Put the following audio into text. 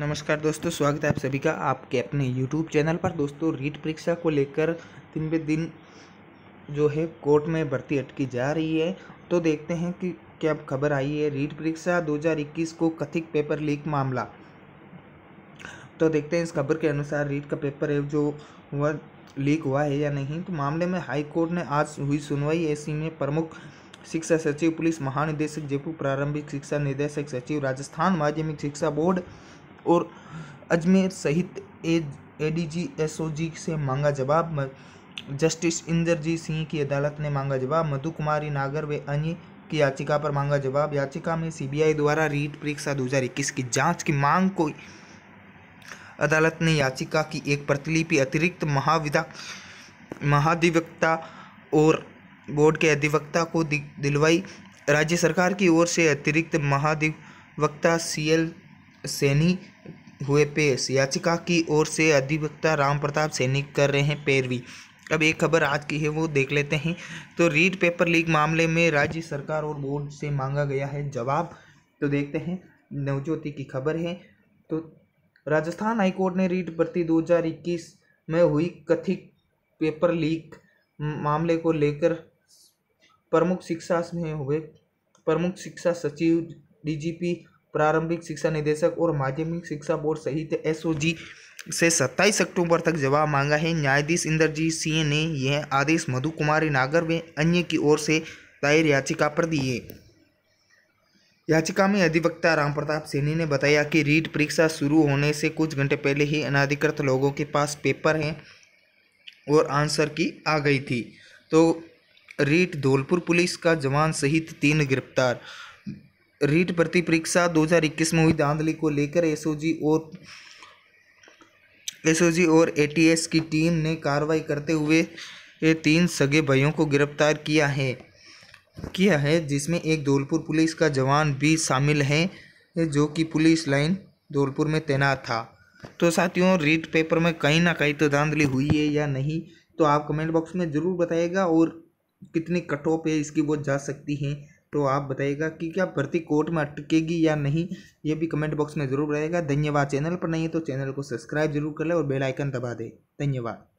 नमस्कार दोस्तों स्वागत है आप सभी का आपके अपने यूट्यूब चैनल पर दोस्तों रीट परीक्षा को लेकर दिन बे दिन जो है कोर्ट में भर्ती अटकी जा रही है तो देखते हैं कि क्या खबर आई है रीट परीक्षा 2021 को कथित पेपर लीक मामला तो देखते हैं इस खबर के अनुसार रीट का पेपर है जो हुआ लीक हुआ है या नहीं तो मामले में हाई कोर्ट ने आज हुई सुनवाई ऐसी में प्रमुख शिक्षा सचिव पुलिस महानिदेशक जयपुर प्रारंभिक शिक्षा निदेशक सचिव राजस्थान माध्यमिक शिक्षा बोर्ड और अजमेर सहित ए डी जी से मांगा जवाब जस्टिस इंद्रजीत सिंह की अदालत ने मांगा जवाब मधु कुमारी नागर व अन्य की याचिका पर मांगा जवाब याचिका में सीबीआई द्वारा रीट परीक्षा इक्कीस की जांच की मांग को अदालत ने याचिका की एक प्रतिलिपि अतिरिक्त महाविधा महाधिवक्ता और बोर्ड के अधिवक्ता को दिलवाई राज्य सरकार की ओर से अतिरिक्त महाधिवक्ता सी सैनी हुए पेश याचिका की ओर से अधिवक्ता राम प्रताप सैनी कर रहे हैं पैरवी अब एक खबर आज की है वो देख लेते हैं तो रीड पेपर लीक मामले में राज्य सरकार और बोर्ड से मांगा गया है जवाब तो देखते हैं नवज्योति की खबर है तो राजस्थान हाईकोर्ट ने रीट भर्ती 2021 में हुई कथित पेपर लीक मामले को लेकर प्रमुख शिक्षा में हुए प्रमुख शिक्षा सचिव डीजीपी प्रारंभिक शिक्षा निदेशक और माध्यमिक शिक्षा बोर्ड सहित एसओजी से 27 अक्टूबर तक जवाब मांगा है न्यायाधीश इंद्रजीत सिंह ने यह आदेश मधु कुमारी नागर में अन्य की ओर से दायर याचिका पर दिए याचिका में अधिवक्ता राम प्रताप सैनी ने बताया कि रीट परीक्षा शुरू होने से कुछ घंटे पहले ही अनाधिकृत लोगों के पास पेपर हैं और आंसर की आ गई थी तो रीट धौलपुर पुलिस का जवान सहित तीन गिरफ्तार रीट प्रति परीक्षा दो इक्कीस में हुई धांधली को लेकर एसओजी और एसओजी और एटीएस की टीम ने कार्रवाई करते हुए ये तीन सगे भाइयों को गिरफ्तार किया है किया है जिसमें एक धौलपुर पुलिस का जवान भी शामिल है जो कि पुलिस लाइन धौलपुर में तैनात था तो साथियों रीट पेपर में कहीं ना कहीं तो धांधली हुई है या नहीं तो आप कमेंट बॉक्स में ज़रूर बताइएगा और कितनी कट ऑफ है इसकी वो जा सकती हैं तो आप बताइएगा कि क्या भर्ती कोर्ट में अटकेगी या नहीं ये भी कमेंट बॉक्स में ज़रूर रहेगा धन्यवाद चैनल पर नहीं है तो चैनल को सब्सक्राइब जरूर कर लें और बेलाइकन दबा दें धन्यवाद